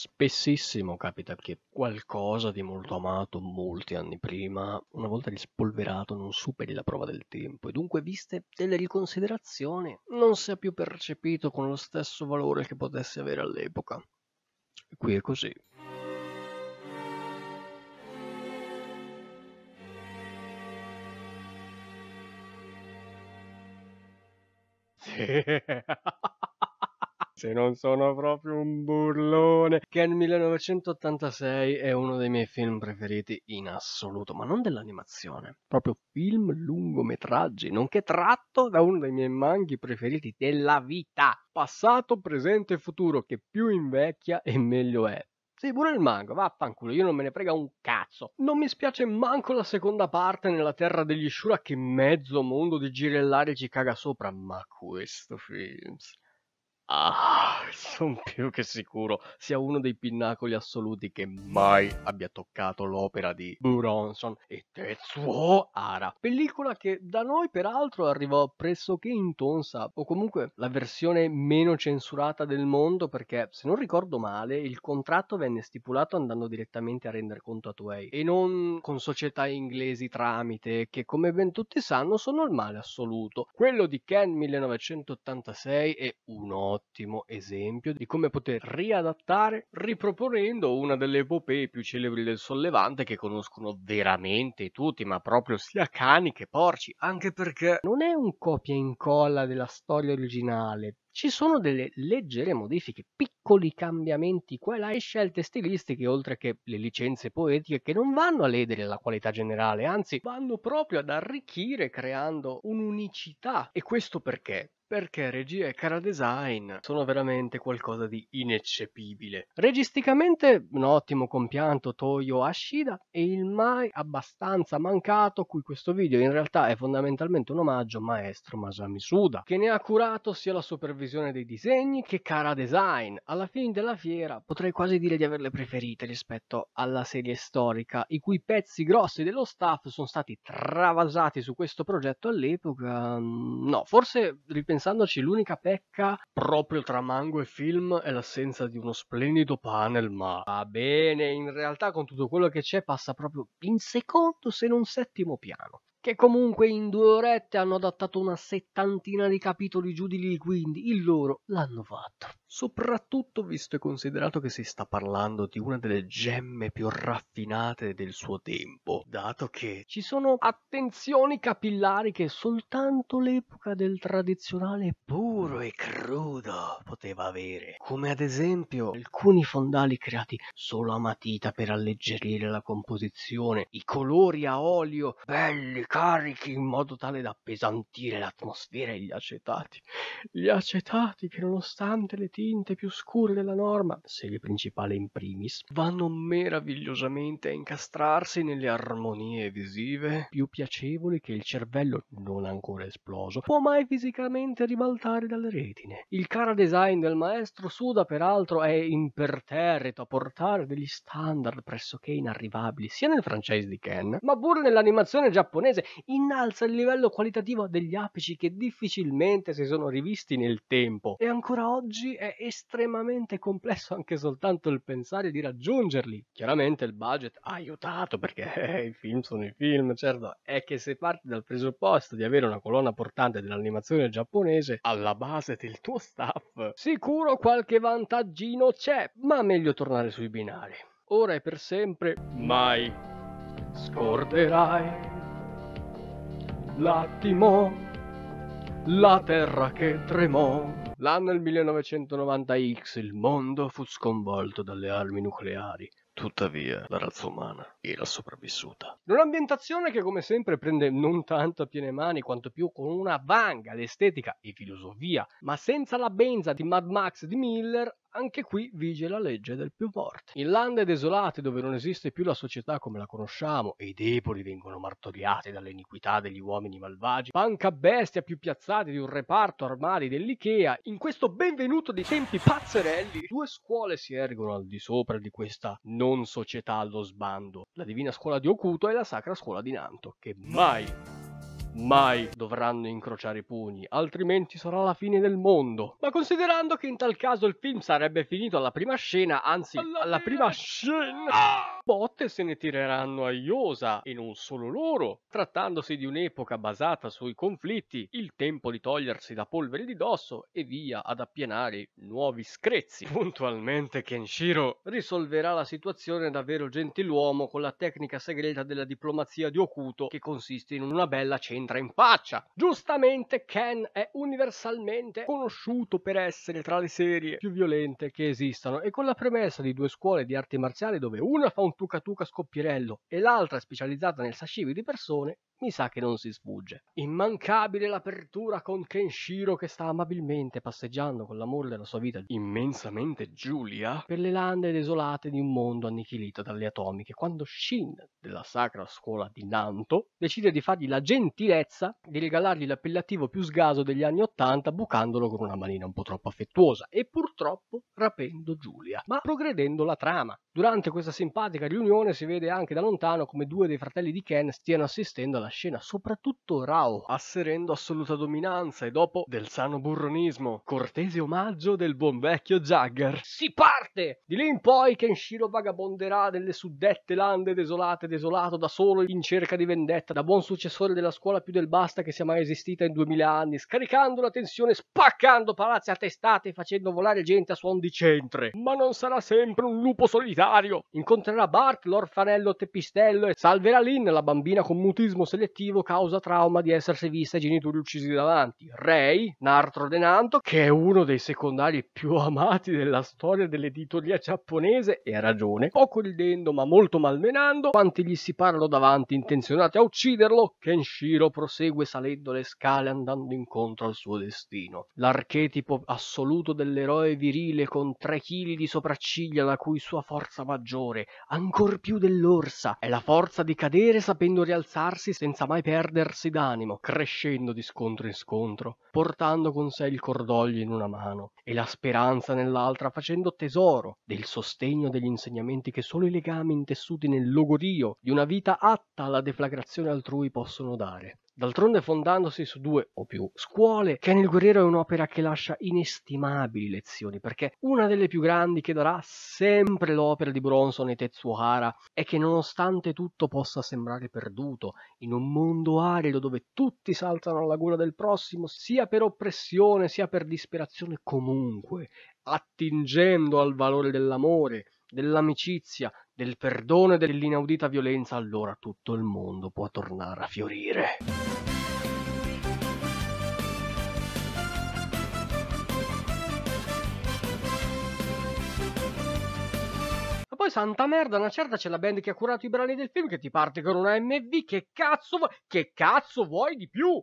Spessissimo capita che qualcosa di molto amato molti anni prima, una volta rispolverato, non superi la prova del tempo e dunque, viste delle riconsiderazioni, non sia più percepito con lo stesso valore che potesse avere all'epoca. E Qui è così. se non sono proprio un burlone, che nel 1986 è uno dei miei film preferiti in assoluto, ma non dell'animazione, proprio film lungometraggi, nonché tratto da uno dei miei manghi preferiti della vita, passato, presente e futuro, che più invecchia e meglio è. Sì, pure il manga, vaffanculo, io non me ne frega un cazzo. Non mi spiace manco la seconda parte nella terra degli Shura che mezzo mondo di girellari ci caga sopra, ma questo film... Ah, sono più che sicuro sia uno dei pinnacoli assoluti che mai abbia toccato l'opera di Buronson e Tetsuo Ara, pellicola che da noi peraltro arrivò pressoché intonsa o comunque la versione meno censurata del mondo perché se non ricordo male il contratto venne stipulato andando direttamente a rendere conto a Toei e non con società inglesi tramite che come ben tutti sanno sono il male assoluto. Quello di Ken 1986 è uno ottimo esempio di come poter riadattare riproponendo una delle epopee più celebri del Sollevante che conoscono veramente tutti, ma proprio sia cani che porci, anche perché non è un copia e incolla della storia originale, ci sono delle leggere modifiche, piccoli cambiamenti qua e là e scelte stilistiche oltre che le licenze poetiche che non vanno a ledere la qualità generale, anzi vanno proprio ad arricchire creando un'unicità. E questo perché? perché regia e cara design sono veramente qualcosa di ineccepibile. Registicamente un ottimo compianto Toyo Ashida e il mai abbastanza mancato cui questo video in realtà è fondamentalmente un omaggio maestro Masami Suda, che ne ha curato sia la supervisione dei disegni che cara design. Alla fine della fiera potrei quasi dire di averle preferite rispetto alla serie storica, i cui pezzi grossi dello staff sono stati travasati su questo progetto all'epoca. Mm, no, forse ripensando pensandoci l'unica pecca proprio tra Mango e film è l'assenza di uno splendido panel, ma va bene, in realtà con tutto quello che c'è passa proprio in secondo se non settimo piano che comunque in due orette hanno adattato una settantina di capitoli giù di lì, quindi il loro l'hanno fatto soprattutto visto e considerato che si sta parlando di una delle gemme più raffinate del suo tempo, dato che ci sono attenzioni capillari che soltanto l'epoca del tradizionale puro e crudo poteva avere, come ad esempio alcuni fondali creati solo a matita per alleggerire la composizione, i colori a olio belli carichi in modo tale da appesantire l'atmosfera e gli acetati, gli acetati che nonostante le tinte più scure della norma, serie principale in primis, vanno meravigliosamente a incastrarsi nelle armonie visive più piacevoli che il cervello, non ancora esploso, può mai fisicamente ribaltare dalle retine. Il cara design del maestro Suda, peraltro, è imperterrito a portare degli standard pressoché inarrivabili sia nel francese di Ken, ma pure nell'animazione giapponese, innalza il livello qualitativo degli apici che difficilmente si sono rivisti nel tempo e ancora oggi è è estremamente complesso anche soltanto il pensare di raggiungerli. Chiaramente il budget ha aiutato perché eh, i film sono i film, certo, è che se parti dal presupposto di avere una colonna portante dell'animazione giapponese alla base del tuo staff, sicuro qualche vantaggino c'è, ma meglio tornare sui binari. Ora e per sempre, mai scorderai l'attimo, la terra che tremò L'anno è il 1990X, il mondo fu sconvolto dalle armi nucleari. Tuttavia, la razza umana era sopravvissuta. Un'ambientazione che come sempre prende non tanto a piene mani quanto più con una vanga di estetica e filosofia, ma senza la benza di Mad Max di Miller anche qui vige la legge del più forte. In lande desolate dove non esiste più la società come la conosciamo e i deboli vengono martoriati dalle iniquità degli uomini malvagi, panca bestia più piazzati di un reparto armadi dell'Ikea, in questo benvenuto dei tempi pazzerelli, due scuole si ergono al di sopra di questa non società allo sbando, la divina scuola di Okuto e la sacra scuola di Nanto, che mai mai dovranno incrociare i pugni, altrimenti sarà la fine del mondo. Ma considerando che in tal caso il film sarebbe finito alla prima scena, anzi alla, alla prima scena... Ah! botte se ne tireranno a iosa e non solo loro. Trattandosi di un'epoca basata sui conflitti, il tempo di togliersi la polvere di dosso e via ad appianare nuovi screzzi. Puntualmente Kenshiro risolverà la situazione da vero gentiluomo con la tecnica segreta della diplomazia di Okuto che consiste in una bella centra in faccia. Giustamente Ken è universalmente conosciuto per essere tra le serie più violente che esistano e con la premessa di due scuole di arti marziali dove una fa un Tuca Tuca Scoppierello e l'altra specializzata nel sashimi di persone mi sa che non si sfugge. Immancabile l'apertura con Kenshiro che sta amabilmente passeggiando con l'amore della sua vita, immensamente Giulia, per le lande desolate di un mondo annichilito dalle atomiche, quando Shin, della sacra scuola di Nanto, decide di fargli la gentilezza di regalargli l'appellativo più sgaso degli anni Ottanta, bucandolo con una manina un po' troppo affettuosa e purtroppo rapendo Giulia, ma progredendo la trama. Durante questa simpatica riunione si vede anche da lontano come due dei fratelli di Ken stiano assistendo alla la scena, soprattutto Rao, asserendo assoluta dominanza e dopo del sano burronismo, cortese omaggio del buon vecchio Jagger. Si parte! Di lì in poi Kenshiro vagabonderà delle suddette lande desolate, desolato da solo in cerca di vendetta, da buon successore della scuola più del basta che sia mai esistita in duemila anni, scaricando la tensione, spaccando palazzi a testate e facendo volare gente a suon di centre. Ma non sarà sempre un lupo solitario! Incontrerà Bart, l'orfanello tepistello e salverà Lynn, la bambina con mutismo selezionato selettivo causa trauma di essersi vista i genitori uccisi davanti. Ray, Nartro Denanto, che è uno dei secondari più amati della storia dell'editoria giapponese, e ha ragione, poco ridendo ma molto malmenando, quanti gli si parlano davanti intenzionati a ucciderlo, Kenshiro prosegue salendo le scale andando incontro al suo destino. L'archetipo assoluto dell'eroe virile con 3 chili di sopracciglia la cui sua forza maggiore, ancor più dell'orsa, è la forza di cadere sapendo rialzarsi senza senza mai perdersi d'animo, crescendo di scontro in scontro, portando con sé il cordoglio in una mano e la speranza nell'altra, facendo tesoro del sostegno degli insegnamenti che solo i legami intessuti nel logorio di una vita atta alla deflagrazione altrui possono dare. D'altronde fondandosi su due o più scuole, Ken il guerriero è un'opera che lascia inestimabili lezioni, perché una delle più grandi che darà sempre l'opera di Bronson e Tetsuhara è che nonostante tutto possa sembrare perduto, in un mondo arido dove tutti saltano alla gola del prossimo, sia per oppressione sia per disperazione comunque, attingendo al valore dell'amore, dell'amicizia, del perdono e dell'inaudita violenza, allora tutto il mondo può tornare a fiorire. Ma poi santa merda, una certa c'è la band che ha curato i brani del film che ti parte con una MV, che cazzo vuoi, che cazzo vuoi di più?